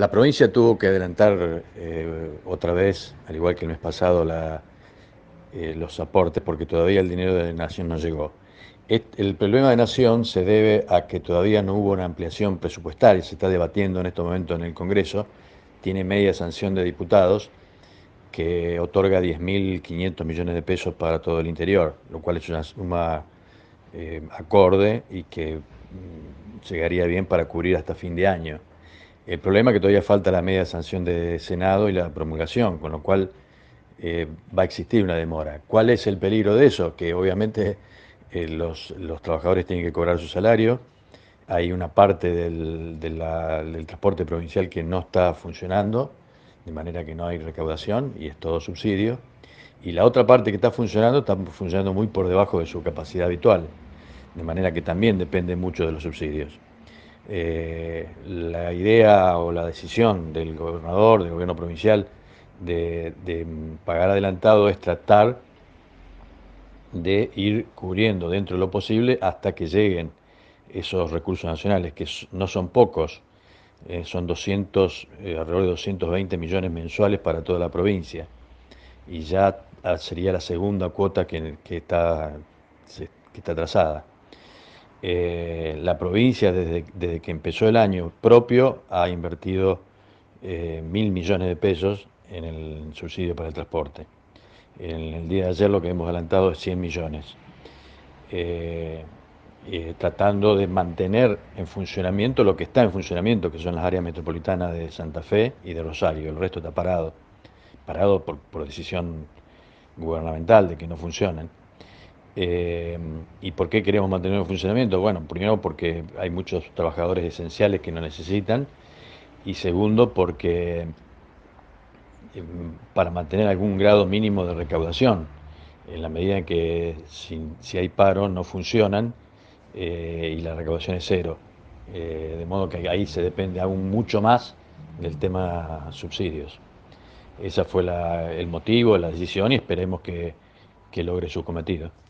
La provincia tuvo que adelantar eh, otra vez, al igual que el mes pasado, la, eh, los aportes porque todavía el dinero de Nación no llegó. el problema de Nación se debe a que todavía no hubo una ampliación presupuestaria, se está debatiendo en este momento en el Congreso, tiene media sanción de diputados que otorga 10.500 millones de pesos para todo el interior, lo cual es una suma eh, acorde y que mm, llegaría bien para cubrir hasta fin de año. El problema es que todavía falta la media sanción de Senado y la promulgación, con lo cual eh, va a existir una demora. ¿Cuál es el peligro de eso? Que obviamente eh, los, trabajadores tienen que cobrar su salario, hay una parte del transporte provincial que no está funcionando, de manera que no hay recaudación y es todo subsidio, y la otra parte que está funcionando está funcionando muy por debajo de su capacidad habitual, de manera que también depende mucho de los subsidios. Eh, la idea o la decisión del gobernador, del gobierno provincial, de, pagar adelantado es tratar de ir cubriendo dentro de lo posible hasta que lleguen esos recursos nacionales, que no son pocos, eh, son 200, eh, alrededor de 220 millones mensuales para toda la provincia. Y ya ah, sería la segunda cuota que, está, que está trazada. Eh, la provincia desde, que empezó el año propio ha invertido eh, mil millones de pesos en el subsidio para el transporte. En el día de ayer lo que hemos adelantado es 100 millones, eh, tratando de mantener en funcionamiento lo que está en funcionamiento, que son las áreas metropolitanas de Santa Fe y de Rosario. El resto está parado, parado por, por decisión gubernamental de que no funcionan. Eh, ¿Y por qué queremos mantener el funcionamiento? Bueno, primero porque hay muchos trabajadores esenciales que no necesitan y segundo porque mm, para mantener algún grado mínimo de recaudación, en la medida en que si, hay paro no funcionan eh, y la recaudación es cero. Eh, de modo que ahí se depende aún mucho más del tema subsidios. Ese fue el motivo, la decisión y esperemos que logre su cometido.